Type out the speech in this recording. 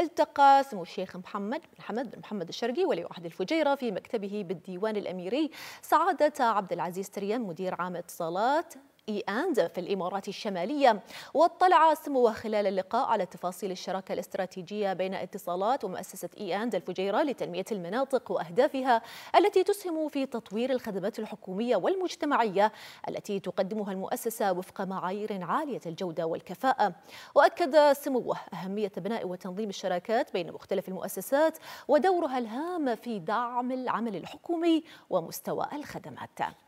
التقى سمو الشيخ محمد بن حمد بن محمد الشرقي ولي عهد الفجيرة في مكتبه بالديوان الأميري سعادة عبد العزيز تريان مدير عام اتصالات إي أند في الإمارات الشمالية واطلع سموه خلال اللقاء على تفاصيل الشراكة الاستراتيجية بين اتصالات ومؤسسة إي أند الفجيرة لتنمية المناطق وأهدافها التي تسهم في تطوير الخدمات الحكومية والمجتمعية التي تقدمها المؤسسة وفق معايير عالية الجودة والكفاءة وأكد سموه أهمية بناء وتنظيم الشراكات بين مختلف المؤسسات ودورها الهام في دعم العمل الحكومي ومستوى الخدمات